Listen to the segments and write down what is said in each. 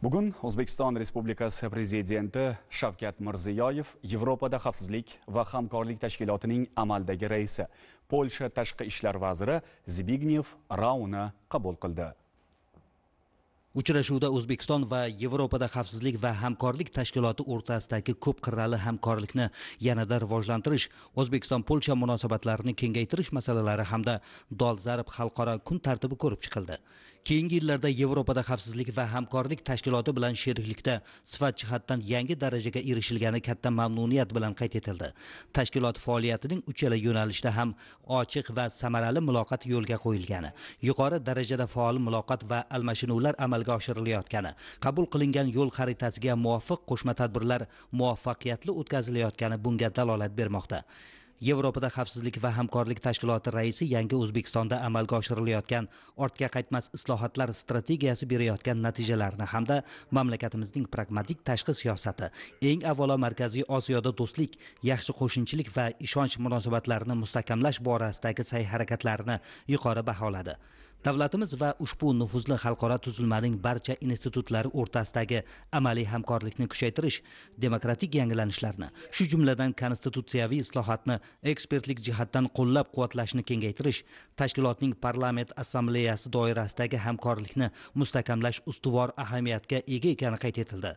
bugun o'zbekiston respublikasi prezidenti shavkat mirziyoyev yevropada xavfsizlik va hamkorlik tashkilotining amaldagi raisi polsha tashqi ishlar vaziri Zbigniew rauni qabul qildi uchrashuvda o'zbekiston va yevropada xavfsizlik va hamkorlik tashkiloti o'rtasidagi ko'p qirrali hamkorlikni yanada rivojlantirish o'zbekiston polsha munosabatlarini kengaytirish masalalari hamda dolzarb xalqaro kun tartibi ko'rib chiqildi keyingi yillarda yevropada xavfsizlik va hamkorlik tashkiloti bilan sheriklikda sifat jihatdan yangi darajaga erishilgani katta mamnuniyat bilan qayd etildi tashkilot faoliyatining uchala yo'nalishda ham ochiq va samarali muloqot yo'lga qo'yilgani yuqori darajada faol muloqot va almashinuvlar amalga oshirilayotgani qabul qilingan yo'l xaritasiga muvofiq qo'shma tadbirlar muvaffaqiyatli o'tkazilayotgani bunga dalolat bermoqda yevropada xavfsizlik va hamkorlik tashkiloti raisi yangi o'zbekistonda amalga oshirilayotgan ortga qaytmas islohotlar strategiyasi berayotgan natijalarni hamda mamlakatimizning pragmatik tashqi siyosati eng avvalo markaziy osiyoda do'stlik yaxshi qo'shnichilik va ishonch munosabatlarini mustahkamlash borasidagi sa'y harakatlarini yuqori baholadi davlatimiz va ushbu nufuzli xalqaro tuzilmaning barcha institutlari o'rtasidagi amaliy hamkorlikni kuchaytirish demokratik yangilanishlarni shu jumladan konstitutsiyaviy islohotni ekspertlik jihatdan qo'llab quvvatlashni kengaytirish tashkilotning parlament assambleyasi doirasidagi hamkorlikni mustahkamlash ustuvor ahamiyatga ega ekani qayd etildi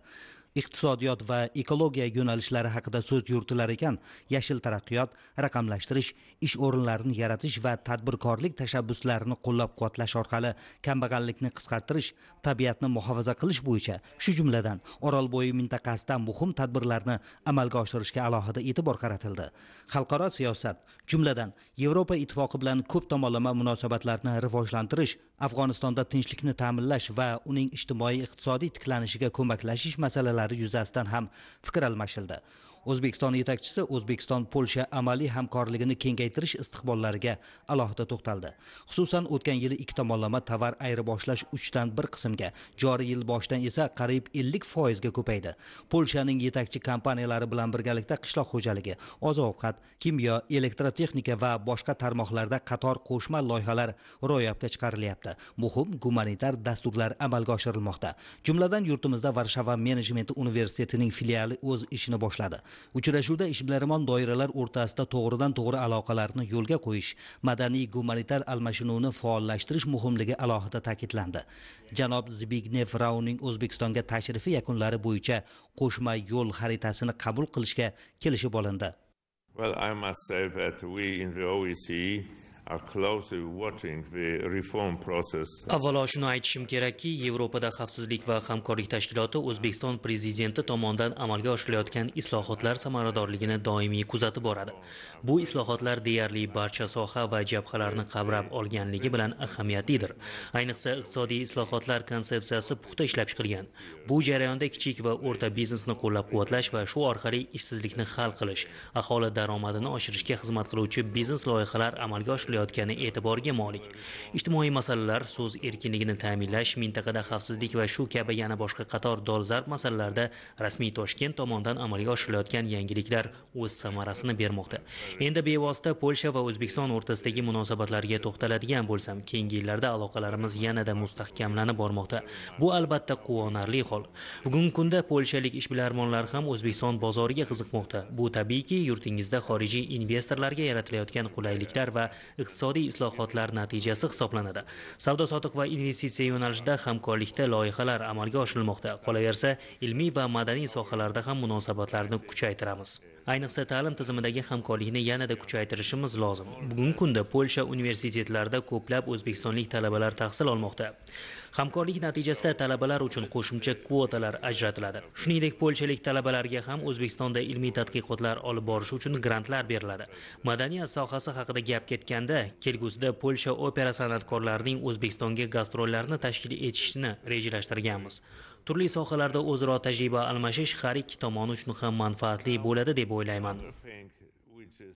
iqtisodiyot va ekologiya yo'nalishlari haqida so'z yuritilar ekan yashil taraqqiyot raqamlashtirish ish o'rinlarini yaratish va tadbirkorlik tashabbuslarini qo'llab quvvatlash orqali kambag'allikni qisqartirish tabiatni muhofaza qilish bo'yicha shu jumladan orolbo'yi mintaqasida muhim tadbirlarni amalga oshirishga alohida e'tibor qaratildi xalqaro siyosat jumladan yevropa ittifoqi bilan ko'p tomonlama munosabatlarni rivojlantirish afg'onistonda tinchlikni ta'minlash va uning ijtimoiy iqtisodiy tiklanishiga ko'maklashish masalalari yuzasidan ham fikr almashildi o'zbekiston yetakchisi o'zbekiston polsha amaliy hamkorligini kengaytirish istiqbollariga alohida to'xtaldi xususan o'tgan yili ikki tomonlama tovar ayirboshlash uchdan bir qismga joriy yil boshidan esa qariyb ellik foizga ko'paydi polshaning yetakchi kompaniyalari bilan birgalikda qishloq xo'jaligi oziq ovqat kimyo elektrotexnika va boshqa tarmoqlarda qator qo'shma loyihalar ro'yobga chiqarilyapti muhim gumanitar dasturlar amalga oshirilmoqda jumladan yurtimizda varshava menejmenti universitetining filiali o'z ishini boshladi uchrashuvda ishbilarmon doiralar o'rtasida to'g'ridan to'g'ri aloqalarni yo'lga qo'yish madaniy gumanitar almashinuvni faollashtirish muhimligi alohida ta'kidlandi janob zbignev rauning o'zbekistonga tashrifi yakunlari bo'yicha qo'shma yo'l xaritasini qabul qilishga kelishib olindi well i must say that we in the avvalo shuni aytishim kerakki yevropada xavfsizlik va hamkorlik tashkiloti o'zbekiston prezidenti tomonidan amalga oshirilayotgan islohotlar samaradorligini doimiy kuzatib boradi bu islohotlar deyarli barcha soha va jabhalarni qamrab olganligi bilan ahamiyatlidir ayniqsa iqtisodiy islohotlar konsepsiyasi puxta ishlab chiqilgan bu jarayonda kichik va o'rta biznesni qo'llab quvvatlash va shu orqali ishsizlikni hal qilish aholi daromadini oshirishga xizmat qiluvchi biznes loyihalar amalga oshirilgan qilayotgani e'tiborga molik ijtimoiy masalalar so'z erkinligini ta'minlash mintaqada xavfsizlik va shu kabi yana boshqa qator dolzarb masalalarda rasmiy toshkent tomonidan amalga oshirilayotgan yangiliklar o'z samarasini bermoqda endi bevosita polsha va o'zbekiston o'rtasidagi munosabatlarga to'xtaladigan bo'lsam keyingi yillarda aloqalarimiz yanada mustahkamlanib bormoqda bu albatta quvonarli hol bugungi kunda polshalik ishbilarmonlar ham o'zbekiston bozoriga qiziqmoqda bu tabiiyki yurtingizda xorijiy investorlarga yaratilayotgan qulayliklar va iqtisodiy islohotlar natijasi hisoblanadi savdo sotiq va investitsiya yo'nalishida hamkorlikda loyihalar amalga oshirilmoqda qolaversa ilmiy va madaniy sohalarda ham munosabatlarni kuchaytiramiz ayniqsa ta'lim tizimidagi hamkorlikni yanada kuchaytirishimiz lozim bugungi kunda polsha universitetlarida ko'plab o'zbekistonlik talabalar tahsil olmoqda hamkorlik natijasida talabalar uchun qo'shimcha kvotalar ajratiladi shuningdek polshalik talabalarga ham o'zbekistonda ilmiy tadqiqotlar olib borish uchun grantlar beriladi madaniyat sohasi haqida gap ketganda kelgusida polsha opera san'atkorlarining o'zbekistonga gastrollarni tashkil etishni rejalashtirganmiz turli sohalarda o'zaro tajriba almashish har ikki tomon uchun ham manfaatli bo'ladi deb o'ylayman